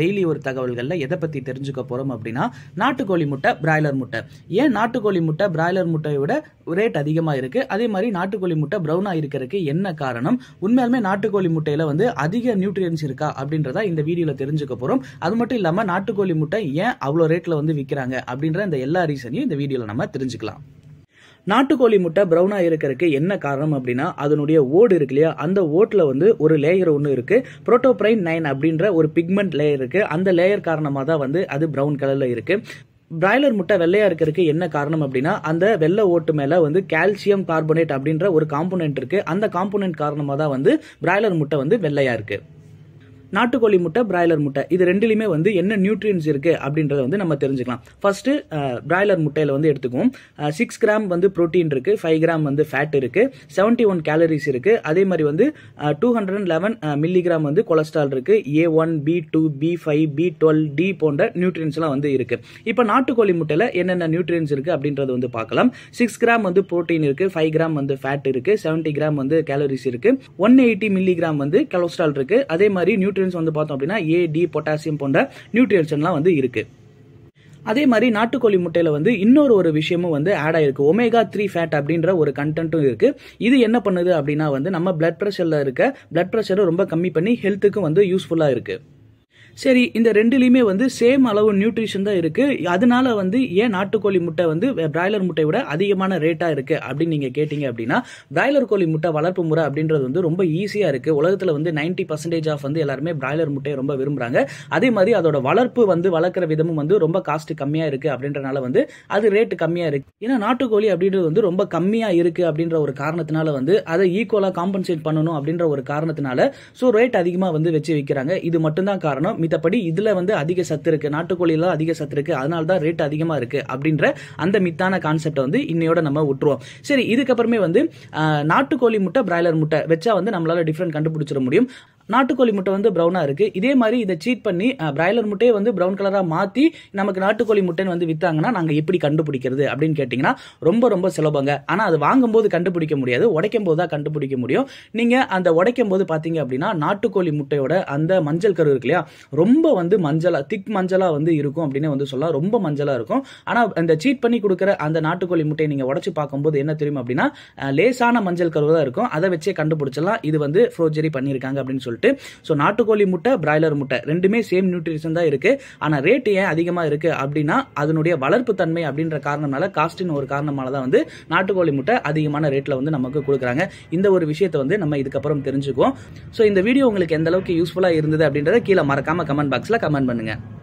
daily ஒரு தகவல்களில் எதை பற்றி தெரிஞ்சுக்க போகிறோம் அப்படின்னா நாட்டுக்கோழி முட்டை பிராய்லர் முட்டை ஏன் நாட்டுக்கோழி முட்டை பிராய்லர் முட்டையை விட ரேட் அதிகமாக இருக்குது அதே மாதிரி நாட்டுக்கோழி முட்டை ப்ரௌனாக இருக்கிறதுக்கு என்ன காரணம் உண்மையாலுமே நாட்டுக்கோழி முட்டையில் வந்து அதிக நியூட்ரியன்ஸ் இருக்கா அப்படின்றத இந்த வீடியோவில் தெரிஞ்சுக்க போகிறோம் அது மட்டும் இல்லாமல் நாட்டுக்கோழி முட்டை ஏன் அவ்வளோ ரேட்டில் வந்து விற்கிறாங்க அப்படின்ற இந்த எல்லா ரீசனையும் இந்த வீடியோவில் நம்ம தெரிஞ்சுக்கலாம் நாட்டுக்கோழி முட்டை ப்ரௌனாக இருக்கிறதுக்கு என்ன காரணம் அப்படின்னா அதனுடைய ஓடு இருக்கு இல்லையா அந்த ஓட்டில் வந்து ஒரு லேயர் ஒன்று இருக்குது ப்ரோட்டோப்ரைன் நைன் அப்படின்ற ஒரு பிக்மெண்ட் லேயர் இருக்குது அந்த லேயர் காரணமாக தான் வந்து அது ப்ரௌன் கலரில் இருக்குது பிராய்லர் முட்டை வெள்ளையா இருக்கிறதுக்கு என்ன காரணம் அப்படின்னா அந்த வெள்ளை ஓட்டு மேல வந்து கால்சியம் கார்பனேட் அப்படின்ற ஒரு காம்போனென்ட் இருக்கு அந்த காம்போனென்ட் காரணமாக தான் வந்து பிராய்லர் முட்டை வந்து வெள்ளையா இருக்கு நாட்டுக்கோழி முட்டை பிராய்லர் முட்டை இது ரெண்டுலையுமே வந்து என்ன நியூட்ரியன்ஸ் இருக்குது அப்படின்றத வந்து நம்ம தெரிஞ்சுக்கலாம் ஃபர்ஸ்ட் பிராய்லர் முட்டையில் வந்து எடுத்துக்குவோம் சிக்ஸ் கிராம் வந்து ப்ரோட்டீன் இருக்குது ஃபைவ் கிராம் வந்து ஃபேட் இருக்குது செவன்ட்டி ஒன் கேலரிஸ் இருக்குது அதே மாதிரி வந்து two hundred and eleven milligram வந்து கொலஸ்ட்ரால் இருக்குது A one B two B five B twelve D போன்ற நியூட்ரியன்ஸ்லாம் வந்து இருக்குது இப்போ நாட்டுக்கோழி முட்டையில் என்னென்ன நியூட்ரியன்ஸ் இருக்குது அப்படின்றத வந்து பார்க்கலாம் சிக்ஸ் கிராம் வந்து ப்ரோட்டீன் இருக்குது ஃபைவ் கிராம் வந்து ஃபேட் இருக்குது செவன்டி கிராம் வந்து கேலரிஸ் இருக்குது ஒன் எயிட்டி மில்லிகிராம் வந்து கொலஸ்ட்ரால் இருக்குது அதே மாதிரி நியூட்ரியன்ஸ் வந்து பார்த்தோம் அப்படின்னா ஏ டி பொட்டாசியம் போன்ற நியூட்ரியன்ஸ்லாம் வந்து இருக்கு அதே மாதிரி நாட்டுக்கோழி முட்டையில் வந்து இன்னொரு ஒரு விஷயமும் வந்து ஆட் ஆயிருக்கு ஒமேகா த்ரீ ஃபேட் அப்படின்ற ஒரு கண்டென்ட்டும் இருக்கு இது என்ன பண்ணுது அப்படின்னா வந்து நம்ம பிளட் ப்ரெஷரில் இருக்க பிளட் ப்ரெஷரை ரொம்ப கம்மி பண்ணி ஹெல்த்துக்கும் வந்து யூஸ்ஃபுல்லாக இருக்குது சரி இந்த ரெண்டுலேயுமே வந்து சேம் அளவு நியூட்ரிஷன் தான் இருக்குது அதனால வந்து ஏன் நாட்டுக்கோழி முட்டை வந்து பிராய்லர் முட்டையை விட அதிகமான ரேட்டாக இருக்குது அப்படின்னு நீங்கள் கேட்டிங்க அப்படின்னா பிராய்லர் கோழி முட்டை வளர்ப்பு முறை அப்படின்றது வந்து ரொம்ப ஈஸியாக இருக்குது உலகத்தில் வந்து நைன்டி பர்சன்டேஜ் ஆஃப் வந்து எல்லாருமே பிராய்லர் முட்டையை ரொம்ப விரும்புகிறாங்க அதே மாதிரி அதோட வளர்ப்பு வந்து வளர்க்குற விதமும் வந்து ரொம்ப காஸ்ட் கம்மியாக இருக்குது அப்படின்றனால வந்து அது ரேட்டு கம்மியாக இருக்குது ஏன்னா நாட்டுக்கோழி அப்படின்றது வந்து ரொம்ப கம்மியாக இருக்குது அப்படின்ற ஒரு காரணத்தினால வந்து அதை ஈக்குவலாக காம்பன்சேட் பண்ணணும் அப்படின்ற ஒரு காரணத்தினால ஸோ ரேட் அதிகமாக வந்து வச்சு விற்கிறாங்க இது மட்டும்தான் காரணம் மித்தப்படி இதில் வந்து அதிக சத்து இருக்குது நாட்டுக்கோழியில் அதிக சத்து இருக்குது அதனாலதான் ரேட் அதிகமாக இருக்குது அப்படின்ற அந்த மித்தான கான்செப்ட வந்து இன்னையோட நம்ம விட்டுருவோம் சரி இதுக்கப்புறமே வந்து நாட்டுக்கோழி முட்டை பிராய்லர் முட்டை வச்சா வந்து நம்மளால் டிஃப்ரெண்ட் கண்டுபிடிச்சிட முடியும் நாட்டுக்கோழி முட்டை வந்து ப்ரௌனாக இருக்குது இதே மாதிரி இதை சீட் பண்ணி பிராய்லர் முட்டையை வந்து ப்ரௌன் கலராக மாற்றி நமக்கு நாட்டுக்கோழி முட்டைன்னு வந்து விற்றாங்கன்னா நாங்கள் எப்படி கண்டுபிடிக்கிறது அப்படின்னு கேட்டிங்கன்னா ரொம்ப ரொம்ப சுலபங்க ஆனால் அது வாங்கும்போது கண்டுபிடிக்க முடியாது உடைக்கும் போது தான் கண்டுபிடிக்க முடியும் நீங்கள் அந்த உடைக்கும் போது பார்த்தீங்க அப்படின்னா நாட்டுக்கோழி முட்டையோட அந்த மஞ்சள் கரு இருக்கு இல்லையா ரொம்ப வந்து மஞ்சளாக திக் மஞ்சளாக வந்து இருக்கும் அப்படின்னு வந்து சொல்லலாம் ரொம்ப மஞ்சளாக இருக்கும் ஆனால் அந்த சீட் பண்ணி கொடுக்குற அந்த நாட்டுக்கோழி முட்டையை நீங்கள் உடச்சி பார்க்கும்போது என்ன தெரியும் அப்படின்னா லேசான மஞ்சள் கருவாக இருக்கும் அதை வச்சே கண்டுபிடிச்சலாம் இது வந்து ஃப்ரோஜரி பண்ணியிருக்காங்க அப்படின்னு சொல்லி சொல்லிட்டு ஸோ நாட்டுக்கோழி முட்டை பிராய்லர் முட்டை ரெண்டுமே சேம் நியூட்ரிஷன் தான் இருக்குது ஆனால் ரேட் ஏன் அதிகமாக இருக்குது அப்படின்னா அதனுடைய வளர்ப்பு தன்மை அப்படின்ற காரணம்னால காஸ்டின் ஒரு காரணமால தான் வந்து நாட்டுக்கோழி முட்டை அதிகமான ரேட்டில் வந்து நமக்கு கொடுக்குறாங்க இந்த ஒரு விஷயத்தை வந்து நம்ம இதுக்கப்புறம் தெரிஞ்சுக்குவோம் ஸோ இந்த வீடியோ உங்களுக்கு எந்த அளவுக்கு யூஸ்ஃபுல்லாக இருந்தது அப்படின்றத கீழே மறக்காம கமெண்ட் பாக்ஸில் கமெண்ட் பண்ணுங்க